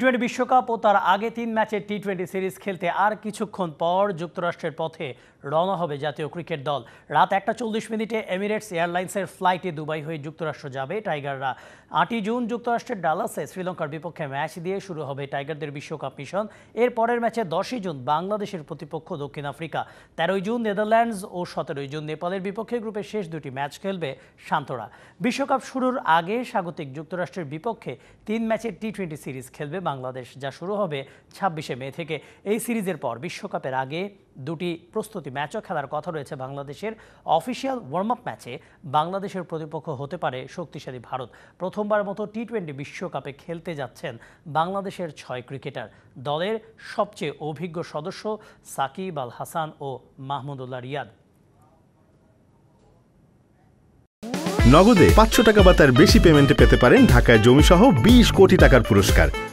twenty বিশ্বকাপ ও তার আগে তিন ম্যাচে টি টোয়েন্টি সিরিজ খেলতে আর কিছুক্ষণ পর যুক্তরাষ্ট্রের পথে রওনা হবে জাতীয় ক্রিকেট দল রাত একটা চল্লিশ মিনিটে এমিরেটস এয়ারলাইন্সের ফ্লাইটে দুবাই হয়ে যুক্তরাষ্ট্র যাবে টাইগাররা আটই জুন যুক্তরাষ্ট্রের ডালাসে শ্রীলঙ্কার বিপক্ষে ম্যাচ দিয়ে শুরু হবে টাইগারদের বিশ্বকাপ মিশন এর পরের ম্যাচে দশই জুন বাংলাদেশের প্রতিপক্ষ দক্ষিণ আফ্রিকা তেরোই জুন নেদারল্যান্ডস ও সতেরোই জুন নেপালের বিপক্ষে গ্রুপের শেষ দুটি ম্যাচ খেলবে শান্তরা বিশ্বকাপ শুরুর আগে স্বাগতিক যুক্তরাষ্ট্রের বিপক্ষে তিন ম্যাচের টি টোয়েন্টি সিরিজ খেলবে বাংলাদেশ যা শুরু হবে ছাব্বিশে মে থেকে এই সিরিজের পর বিশ্বকাপের আগে দুটি প্রস্তুতি ম্যাচও খেলার কথা রয়েছে বাংলাদেশের অফিসিয়াল ওয়ার্ম আপ ম্যাচে বাংলাদেশের প্রতিপক্ষ হতে পারে শক্তিশালী ভারত প্রথমবার মতো টি টোয়েন্টি বিশ্বকাপে খেলতে যাচ্ছেন বাংলাদেশের ছয় ক্রিকেটার দলের সবচেয়ে অভিজ্ঞ সদস্য সাকিব আল হাসান ও মাহমুদুল্লাহ রিয়াদ নগদে পাঁচশো টাকা বা তার বেশি পেমেন্টে পেতে পারেন ঢাকায় জমিসহ বিশ কোটি টাকার পুরস্কার